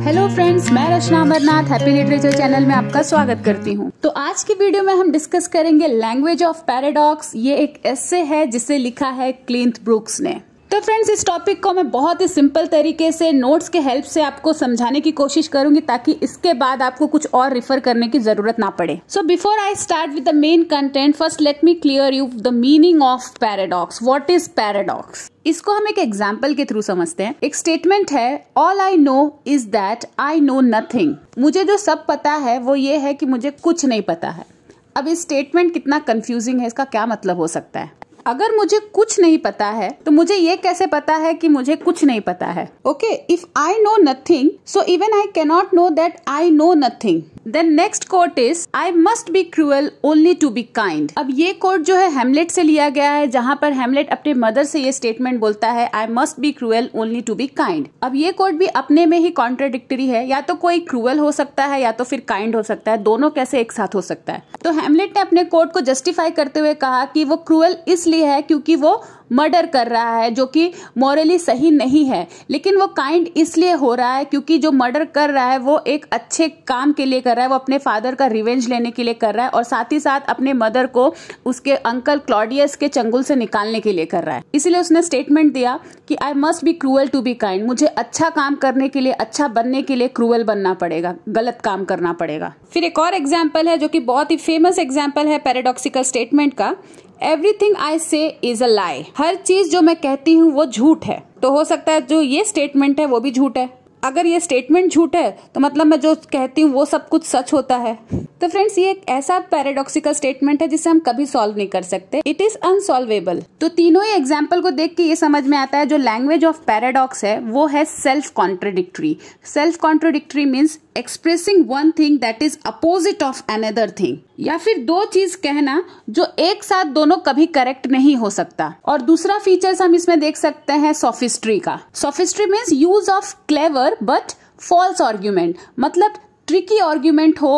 Hello friends मैं Rachna Amarnath happy literature channel में आपका स्वागत करती हूँ तो आज की वीडियो में हम डिस्कस करेंगे लैंग्वेज ऑफ पैराडॉक्स ये एक ऐसे है जिसे लिखा है क्लिंथ ब्रुक्स ने तो फ्रेंड्स इस टॉपिक को मैं बहुत ही सिंपल तरीके से नोट्स के हेल्प से आपको समझाने की कोशिश करूंगी ताकि इसके बाद आपको कुछ और रिफर करने की जरूरत ना पड़े so before I start with the main content first let me clear you the meaning of paradox what is paradox इसको हम एक एग्जाम्पल के थ्रू समझते हैं एक स्टेटमेंट है all I know is that I know nothing मुझे जो सब पता है वो ये है कि मुझे कुछ नहीं पता है अब इस स्टेटमेंट कितना कंफ्यूजिंग है इसका क्या मतलब हो सकता है अगर मुझे कुछ नहीं पता है तो मुझे ये कैसे पता है कि मुझे कुछ नहीं पता है okay if I know nothing so even I cannot know that I know nothing then next quote is I must be cruel only to be kind अब ये कोर्ट जो है हेमलेट से लिया गया है जहां पर हेमलेट अपने मदर से ये स्टेटमेंट बोलता है I must be cruel only to be kind अब ये कोर्ट भी अपने में ही कॉन्ट्राडिक्टरी है या तो कोई क्रूअल हो सकता है या तो फिर काइंड हो सकता है दोनों कैसे एक साथ हो सकता है तो हेमलेट ने अपने कोर्ट को जस्टिफाई करते हुए कहा कि वो क्रूअल इसलिए है क्योंकि वो मर्डर कर रहा है जो कि मॉरली सही नहीं है लेकिन वो काइंड इसलिए हो रहा है क्योंकि जो मर्डर कर रहा है वो एक अच्छे काम के लिए कर रहा है वो अपने फादर का रिवेंज लेने के लिए कर रहा है और साथ ही साथ अपने मदर को उसके अंकल क्लॉडियस के चंगुल से निकालने के लिए कर रहा है इसीलिए उसने स्टेटमेंट दिया कि I must be cruel to be kind मुझे अच्छा काम करने के लिए अच्छा बनने के लिए क्रूअल बनना पड़ेगा गलत काम करना पड़ेगा फिर एक और एग्जाम्पल है जो कि बहुत ही फेमस एग्जाम्पल है पैराडॉक्सिकल स्टेटमेंट का एवरीथिंग आई से इज अ लाई हर चीज जो मैं कहती हूँ वो झूठ है तो हो सकता है जो ये स्टेटमेंट है वो भी झूठ है अगर ये स्टेटमेंट झूठ है तो मतलब मैं जो कहती हूँ वो सब कुछ सच होता है तो फ्रेंड्स ये एक ऐसा पैराडॉक्सिकल स्टेटमेंट है जिसे हम कभी सॉल्व नहीं कर सकते इट इज अनसॉल्वेबल तो तीनों ही एग्जाम्पल को देख के ये समझ में आता है जो लैंग्वेज ऑफ पैराडॉक्स है वो है self contradictory self contradictory means expressing one thing that is opposite of another thing या फिर दो चीज कहना जो एक साथ दोनों कभी करेक्ट नहीं हो सकता और दूसरा फीचर्स हम इसमें देख सकते हैं सोफिस्ट्री का sophistry means use of clever but false argument मतलब ट्रिकी आर्ग्यूमेंट हो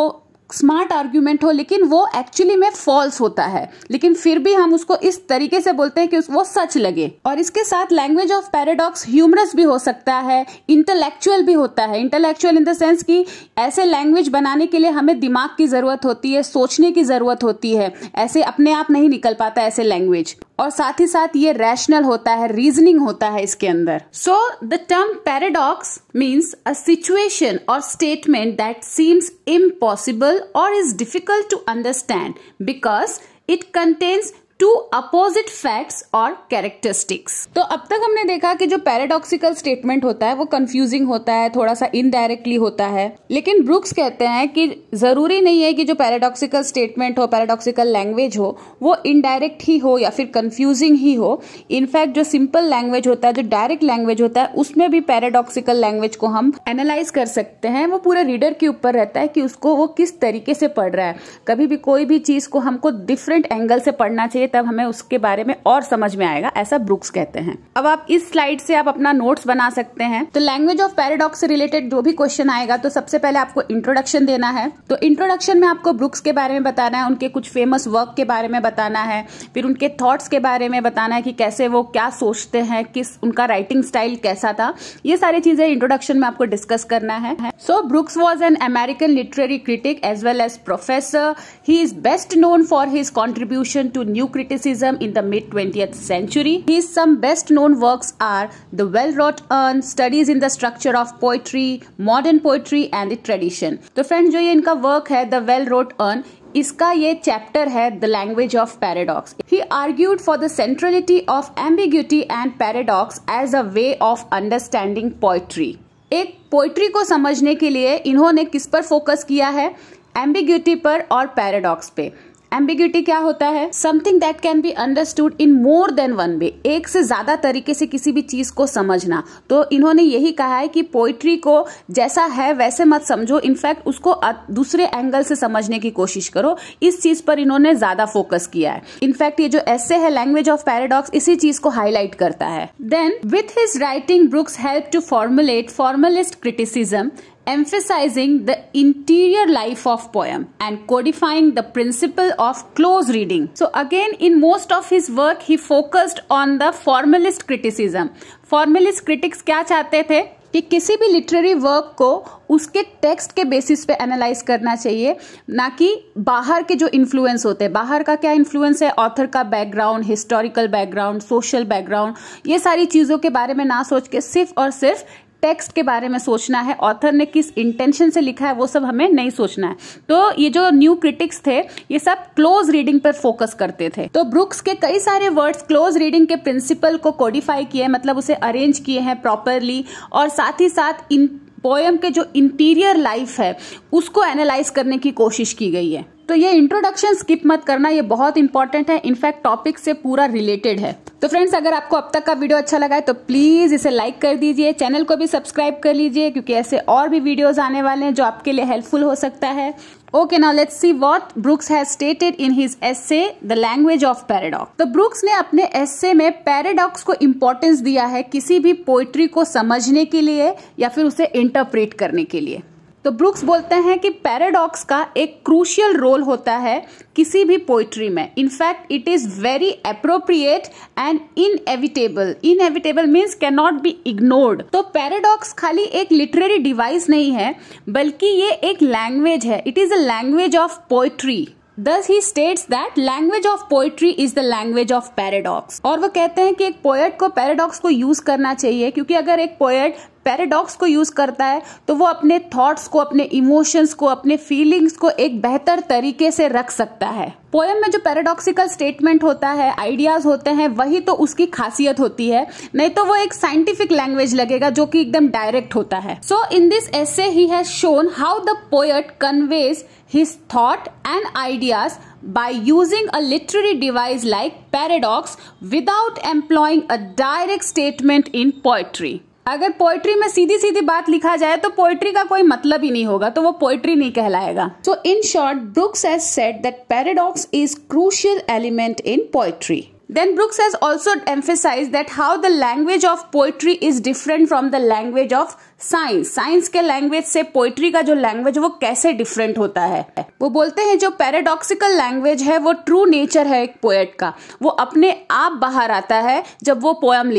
स्मार्ट आर्ग्यूमेंट हो लेकिन वो एक्चुअली में फॉल्स होता है लेकिन फिर भी हम उसको इस तरीके से बोलते हैं कि वो सच लगे और इसके साथ लैंग्वेज ऑफ पैराडॉक्स ह्यूमरस भी हो सकता है इंटेलेक्चुअल भी होता है इंटेलेक्चुअल इन द सेंस कि ऐसे लैंग्वेज बनाने के लिए हमें दिमाग की ज़रूरत होती है सोचने की ज़रूरत होती है ऐसे अपने आप नहीं निकल पाता ऐसे लैंग्वेज और साथ ही साथ ये रैशनल होता है रीजनिंग होता है इसके अंदर so the term paradox means a situation और स्टेटमेंट दैट सीम्स इम्पॉसिबल और is difficult to understand because it contains two opposite facts और कैरेक्टरिस्टिक्स तो अब तक हमने देखा कि जो पैराडॉक्सिकल स्टेटमेंट होता है वो कंफ्यूजिंग होता है थोड़ा सा इनडायरेक्टली होता है लेकिन ब्रुक्स कहते हैं कि जरूरी नहीं है कि जो पैराडॉक्सिकल स्टेटमेंट हो पैराडॉक्सिकल लैंग्वेज हो वो इनडायरेक्ट ही हो या फिर कंफ्यूजिंग ही हो इनफैक्ट जो सिंपल लैंग्वेज होता है जो डायरेक्ट लैंग्वेज होता है उसमें भी पैराडॉक्सिकल लैंग्वेज को हम एनालाइज कर सकते हैं वो पूरे रीडर के ऊपर रहता है कि उसको वो किस तरीके से पढ़ रहा है कभी भी कोई भी चीज को हमको डिफरेंट एंगल से पढ़ना चाहिए देखेंगे तब हमें उसके बारे में और समझ में आएगा ऐसा ब्रुक्स कहते हैं अब आप इस स्लाइड से आप अपना नोट्स बना सकते हैं तो लैंग्वेज ऑफ पैराडॉक्स से रिलेटेड जो भी क्वेश्चन आएगा तो सबसे पहले आपको इंट्रोडक्शन देना है तो इंट्रोडक्शन में आपको ब्रुक्स के बारे में बताना है उनके कुछ फेमस वर्क के बारे में बताना है फिर उनके थॉट्स के बारे में बताना है कि कैसे वो क्या सोचते हैं किस उनका राइटिंग स्टाइल कैसा था ये सारी चीजें इंट्रोडक्शन में आपको डिस्कस करना है so Brooks was an American literary critic as well as professor he is best known for his contribution to new criticism in the mid 20th century. His some best known works are The Well Wrought Urn, Studies in the Structure of Poetry, Modern Poetry and the Tradition. to friends jo ye inka work hai the well wrought urn इसका ये chapter है the language of paradox he argued for the centrality of ambiguity and paradox as a way of understanding poetry एक poetry को समझने के लिए इन्होंने किस पर फोकस किया है एम्बिग्यूटी पर और पैराडॉक्स पे एम्बिग्यूटी क्या होता है something that can be understood in more than one way एक से ज्यादा तरीके से किसी भी चीज को समझना तो इन्होंने यही कहा है कि पोइट्री को जैसा है वैसे मत समझो इनफैक्ट उसको दूसरे एंगल से समझने की कोशिश करो इस चीज पर इन्होंने ज्यादा फोकस किया है इनफैक्ट ये जो ऐसे है लैंग्वेज ऑफ पैराडॉक्स इसी चीज को हाईलाइट करता है then with his writing Brooks help to formulate formalist criticism emphasizing the interior life of poem and codifying the principle of close reading so again in most of his work he focused on the formalist criticism formalist critics kya chahte the कि किसी भी literary work को उसके text के basis पे analyse करना चाहिए ना कि बाहर के जो इन्फ्लुएंस होते हैं बाहर का क्या इन्फ्लुएंस है ऑथर का background historical background social background ये सारी चीज़ों के बारे में ना सोच के सिर्फ और सिर्फ टेक्स्ट के बारे में सोचना है ऑथर ने किस इंटेंशन से लिखा है वो सब हमें नहीं सोचना है तो ये जो न्यू क्रिटिक्स थे ये सब क्लोज रीडिंग पर फोकस करते थे तो ब्रुक्स के कई सारे वर्ड्स क्लोज रीडिंग के प्रिंसिपल को कोडिफाई किए मतलब उसे अरेंज किए हैं प्रॉपरली और साथ ही साथ इन पोएम के जो इंटीरियर लाइफ है उसको एनालाइज करने की कोशिश की गई है तो ये इंट्रोडक्शन स्किप मत करना ये बहुत इंपॉर्टेंट है इनफैक्ट टॉपिक से पूरा रिलेटेड है तो फ्रेंड्स अगर आपको अब तक का वीडियो अच्छा लगा है तो प्लीज इसे लाइक कर दीजिए चैनल को भी सब्सक्राइब कर लीजिए क्योंकि ऐसे और भी वीडियोस आने वाले हैं जो आपके लिए हेल्पफुल हो सकता है okay now let's see what Brooks has stated in his essay the language of paradox तो ब्रुक्स ने अपने एसे में पैराडॉक्स को इंपॉर्टेंस दिया है किसी भी पोइट्री को समझने के लिए या फिर उसे इंटरप्रेट करने के लिए तो ब्रुक्स बोलते हैं कि पैराडॉक्स का एक क्रूशियल रोल होता है किसी भी पोइट्री में in fact it is very appropriate and inevitable inevitable means can not be ignored तो पैराडॉक्स खाली एक लिटरेरी डिवाइस नहीं है बल्कि ये एक लैंग्वेज है it is a language of poetry thus he states that language of poetry is the language of paradox और वो कहते हैं कि एक पोएट को पैराडॉक्स को यूज करना चाहिए क्योंकि अगर एक पोएट पैराडॉक्स को यूज़ करता है तो वो अपने थॉट्स को अपने इमोशंस को अपने फीलिंग्स को एक बेहतर तरीके से रख सकता है पोएम में जो पैराडॉक्सिकल स्टेटमेंट होता है आइडियाज होते हैं वही तो उसकी खासियत होती है नहीं तो वो एक साइंटिफिक लैंग्वेज लगेगा जो कि एकदम डायरेक्ट होता है so in this essay he has shown how the poet conveys his thought and ideas by using a literary device like paradox without employing a direct statement in poetry अगर poetry में सीधी सीधी बात लिखा जाए तो poetry का कोई मतलब ही नहीं होगा तो वो पोइट्री नहीं कहलाएगा so in short Brooks has said that paradox is crucial element in poetry Then Brooks has also emphasized that how the language of poetry is different from the language of science. Science ke language say poetry ka jo language wo kaise different hota He Wo bolte hain jo paradoxical language hai wo true nature hai ek poet ka. Wo apne aap bahar aata hai jab wo poem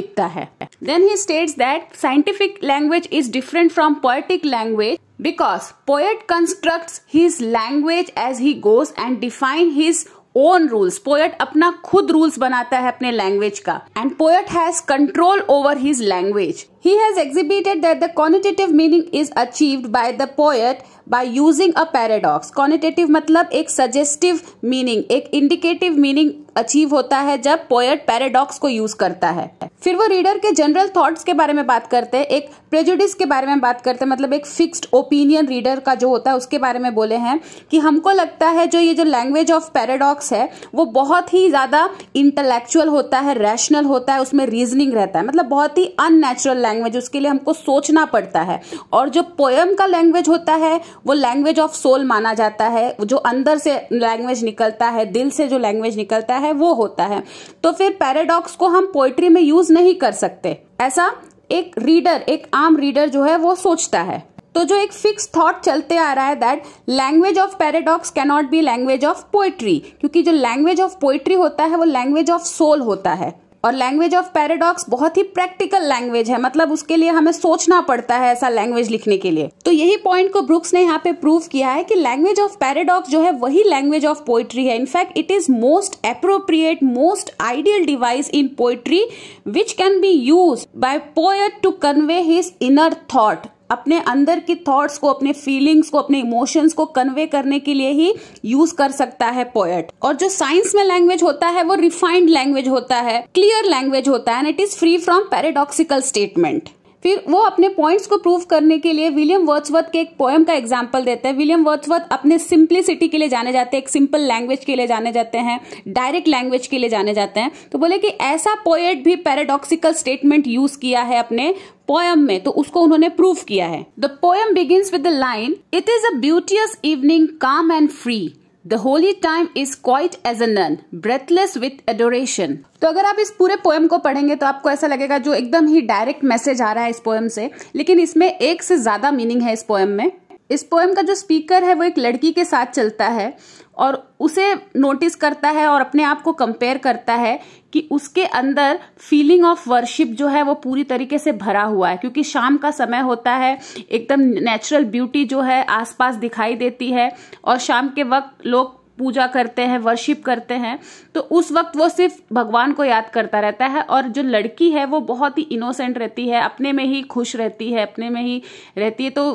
Then he states that scientific language is different from poetic language because poet constructs his language as he goes and define his own rules poet अपना खुद rules बनाता है अपने language का and poet has control over his language He has exhibited that the connotative meaning is achieved by the poet by using a paradox. Connotative मतलब एक suggestive meaning, एक indicative meaning achieve होता है जब poet paradox को use करता है फिर वो reader के general thoughts के बारे में बात करते हैं एक prejudice के बारे में बात करते हैं मतलब एक fixed opinion reader का जो होता है उसके बारे में बोले हैं कि हमको लगता है जो ये जो language of paradox है वो बहुत ही ज़्यादा intellectual होता है rational होता है उसमें reasoning रहता है मतलब बहुत ही unnatural language लैंग्वेज उसके लिए हमको सोचना पड़ता है और जो पोएम का लैंग्वेज होता है वो लैंग्वेज ऑफ सोल माना जाता है जो अंदर से लैंग्वेज निकलता है दिल से जो लैंग्वेज निकलता है वो होता है तो फिर पैराडॉक्स को हम पोइट्री में यूज नहीं कर सकते ऐसा एक रीडर एक आम रीडर जो है वो सोचता है तो जो एक फिक्स थॉट चलते आ रहा है that language of paradox cannot be language of poetry क्योंकि जो लैंग्वेज ऑफ पोइट्री होता है वो लैंग्वेज ऑफ सोल होता है और लैंग्वेज ऑफ पैराडॉक्स बहुत ही प्रैक्टिकल लैंग्वेज है मतलब उसके लिए हमें सोचना पड़ता है ऐसा लैंग्वेज लिखने के लिए तो यही पॉइंट को ब्रुक्स ने यहाँ पे प्रूव किया है कि लैंग्वेज ऑफ पैराडॉक्स जो है वही लैंग्वेज ऑफ पोइट्री है in fact it is most appropriate most ideal device in poetry which can be use by poet to convey his inner thought अपने अंदर की थॉट्स को अपने फीलिंग्स को अपने इमोशंस को कन्वे करने के लिए ही यूज कर सकता है पोएट और जो साइंस में लैंग्वेज होता है वो रिफाइंड लैंग्वेज होता है क्लियर लैंग्वेज होता है and it is free from paradoxical statement फिर वो अपने पॉइंट्स को प्रूव करने के लिए विलियम वर्ड्सवर्थ के एक पोएम का एग्जाम्पल देते हैं विलियम वर्ड्सवर्थ अपने सिंप्लिसिटी के लिए जाने जाते हैं एक सिंपल लैंग्वेज के लिए जाने जाते हैं डायरेक्ट लैंग्वेज के लिए जाने जाते हैं तो बोले कि ऐसा पोएट भी पैराडॉक्सिकल स्टेटमेंट यूज किया है अपने पोयम में तो उसको उन्होंने प्रूव किया है the poem begin with the line it is a beauteous evening calm and free the holy time is quiet as a nun breathless with adoration तो अगर आप इस पूरे पोएम को पढ़ेंगे तो आपको ऐसा लगेगा जो एकदम ही डायरेक्ट मैसेज आ रहा है इस पोएम से लेकिन इसमें एक से ज्यादा मीनिंग है इस पोएम में इस पोएम का जो स्पीकर है वो एक लड़की के साथ चलता है और उसे नोटिस करता है और अपने आप को कंपेयर करता है कि उसके अंदर फीलिंग ऑफ वर्शिप जो है वो पूरी तरीके से भरा हुआ है क्योंकि शाम का समय होता है एकदम नेचुरल ब्यूटी जो है आसपास दिखाई देती है और शाम के वक्त लोग पूजा करते हैं वर्शिप करते हैं तो उस वक्त वो सिर्फ भगवान को याद करता रहता है और जो लड़की है वो बहुत ही इनोसेंट रहती है अपने में ही खुश रहती है अपने में ही रहती है तो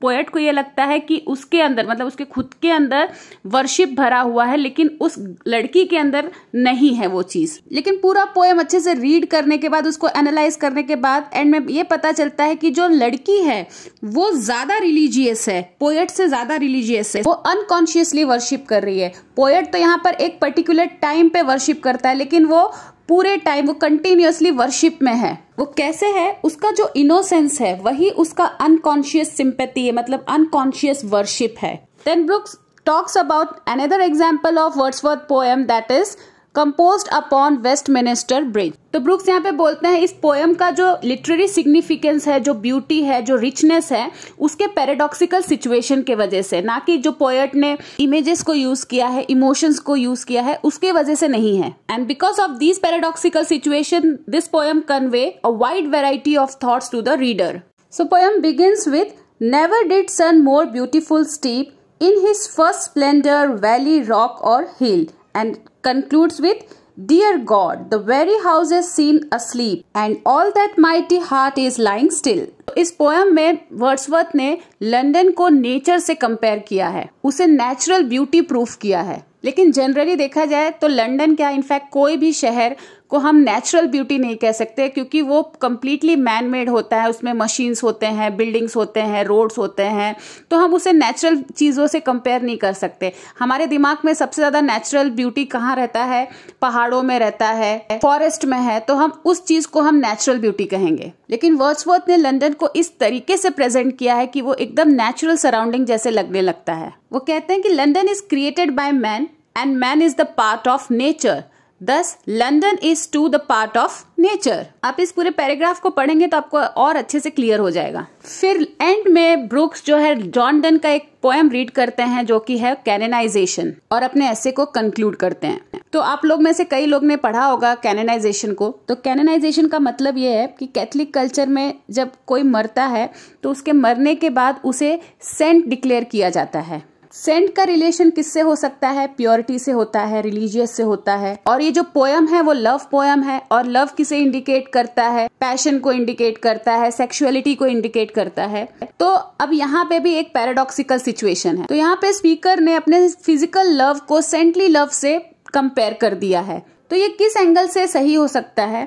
पोएट को ये लगता है कि उसके अंदर मतलब उसके खुद के अंदर वर्शिप भरा हुआ है लेकिन उस लड़की के अंदर नहीं है वो चीज़ लेकिन पूरा पोएम अच्छे से रीड करने के बाद उसको एनालाइज करने के बाद एंड में ये पता चलता है कि जो लड़की है वो ज़्यादा रिलीजियस है पोएट से ज़्यादा रिलीजियस है वो अनकॉन्शियसली वर्शिप कर रही है पोएट तो यहाँ पर एक पर्टिकुलर टाइम पे वर्शिप करता है लेकिन वो पूरे टाइम वो कंटिन्यूसली वर्शिप में है वो कैसे है उसका जो इनोसेंस है वही उसका अनकॉन्शियस सिंपैथी है मतलब अनकॉन्शियस वर्शिप है then Brooks talks about another example of Wordsworth poem that is compose upon Westminster bridge तो ब्रुक्स यहाँ पे बोलते हैं इस पोयम का जो लिटरेरी सिग्निफिकेंस है जो ब्यूटी है जो रिचनेस है उसके पैराडॉक्सिकल सिचुएशन के वजह से ना कि जो पोएट ने इमेजेस को यूज किया है इमोशंस को यूज किया है उसके वजह से नहीं है and because of this paradoxical situation this poem convey a wide variety of thoughts to the reader so poem begins with never did sun more beautiful steep in his first splendour valley rock और hill and concludes with Dear God, the very house is seen asleep and all that mighty heart is lying still. इस poem में Wordsworth ने London को nature से compare किया है उसे natural beauty proof किया है लेकिन जनरली देखा जाए तो लंदन क्या इनफैक्ट कोई भी शहर को हम नेचुरल ब्यूटी नहीं कह सकते क्योंकि वो कम्प्लीटली मैन मेड होता है उसमें मशीन्स होते हैं बिल्डिंग्स होते हैं रोड्स होते हैं तो हम उसे नेचुरल चीज़ों से कंपेयर नहीं कर सकते हमारे दिमाग में सबसे ज़्यादा नेचुरल ब्यूटी कहाँ रहता है पहाड़ों में रहता है फॉरेस्ट में है तो हम उस चीज़ को हम नेचुरल ब्यूटी कहेंगे लेकिन वर्ड्सवर्थ ने लंदन को इस तरीके से प्रेजेंट किया है कि वो एकदम नेचुरल सराउंडिंग जैसे लगने लगता है वो कहते हैं कि London is created by man and man is the part of nature thus London is too the part of nature आप इस पूरे पैराग्राफ को पढ़ेंगे तो आपको और अच्छे से क्लियर हो जाएगा फिर एंड में ब्रुक्स जो है जॉन डन का एक पोएम रीड करते हैं जो कि है कैनेनाइजेशन और अपने ऐसे को कंक्लूड करते हैं तो आप लोग में से कई लोग ने पढ़ा होगा कैनेनाइजेशन को तो कैनेनाइजेशन का मतलब ये है कि कैथलिक कल्चर में जब कोई मरता है तो उसके मरने के बाद उसे सेंट डिक्लेयर किया जाता है सेंट का रिलेशन किससे हो सकता है प्योरिटी से होता है रिलीजियस से होता है और ये जो पोयम है वो लव पोयम है और लव किसे इंडिकेट करता है पैशन को इंडिकेट करता है सेक्सुअलिटी को इंडिकेट करता है तो अब यहाँ पे भी एक पैराडॉक्सिकल सिचुएशन है तो यहाँ पे स्पीकर ने अपने फिजिकल लव को सेंटली लव से कंपेयर कर दिया है तो ये किस एंगल से सही हो सकता है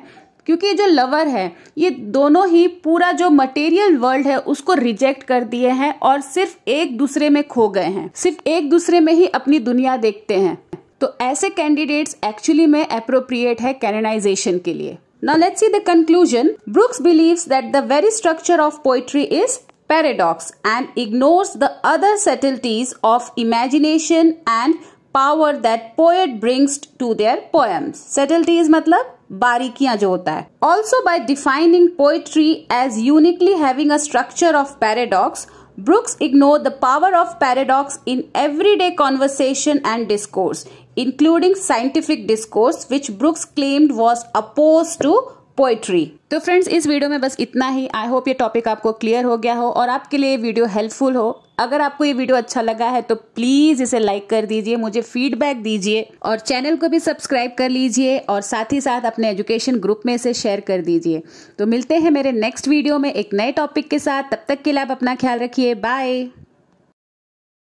क्योंकि ये जो लवर है ये दोनों ही पूरा जो मटेरियल वर्ल्ड है उसको रिजेक्ट कर दिए हैं और सिर्फ एक दूसरे में खो गए हैं सिर्फ एक दूसरे में ही अपनी दुनिया देखते हैं तो ऐसे कैंडिडेट्स एक्चुअली में अप्रोप्रिएट है कैनेनाइजेशन के लिए now let's see the conclusion Brooks believe that the very structure of poetry is paradox and ignore the other subtleties of imagination and power that poet brings to their poems subtleties मतलब बारीकियां जो होता है also by defining poetry as uniquely having a structure of paradox Brooks ignore the power of paradox in every day conversation and discourse including scientific discourse which Brooks claimed was oppose to poetry तो friends इस video में बस इतना ही I hope ये topic आपको clear हो गया हो और आपके लिए वीडियो हेल्पफुल हो अगर आपको ये वीडियो अच्छा लगा है तो प्लीज़ इसे लाइक कर दीजिए मुझे फीडबैक दीजिए और चैनल को भी सब्सक्राइब कर लीजिए और साथ ही साथ अपने एजुकेशन ग्रुप में इसे शेयर कर दीजिए तो मिलते हैं मेरे नेक्स्ट वीडियो में एक नए टॉपिक के साथ तब तक के लिए आप अपना ख्याल रखिए बाय